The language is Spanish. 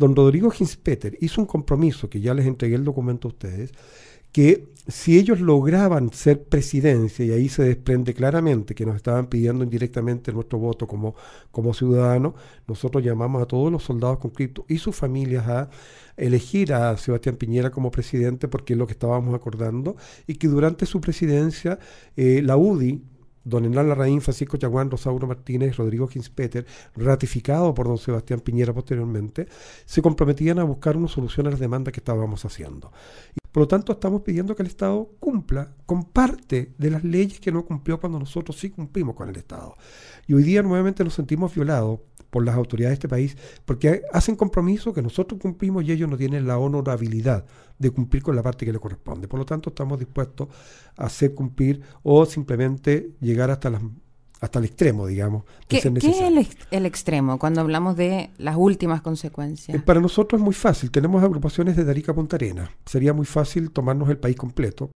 Don Rodrigo Hinspeter hizo un compromiso, que ya les entregué el documento a ustedes, que si ellos lograban ser presidencia, y ahí se desprende claramente que nos estaban pidiendo indirectamente nuestro voto como, como ciudadanos, nosotros llamamos a todos los soldados conscriptos y sus familias a elegir a Sebastián Piñera como presidente, porque es lo que estábamos acordando, y que durante su presidencia eh, la UDI don Hernán Larraín, Francisco Chaguán, Rosauro Martínez, Rodrigo Ginspeter, ratificado por don Sebastián Piñera posteriormente, se comprometían a buscar una solución a las demandas que estábamos haciendo. Y por lo tanto, estamos pidiendo que el Estado cumpla con parte de las leyes que no cumplió cuando nosotros sí cumplimos con el Estado. Y hoy día nuevamente nos sentimos violados por las autoridades de este país, porque hacen compromisos que nosotros cumplimos y ellos no tienen la honorabilidad de cumplir con la parte que les corresponde. Por lo tanto, estamos dispuestos a hacer cumplir o simplemente llegar hasta las hasta el extremo, digamos. ¿Qué, es el, extremo cuando hablamos de las últimas consecuencias? Eh, para nosotros es muy fácil. Tenemos agrupaciones de Darica Punta Arena. Sería muy fácil tomarnos el país completo.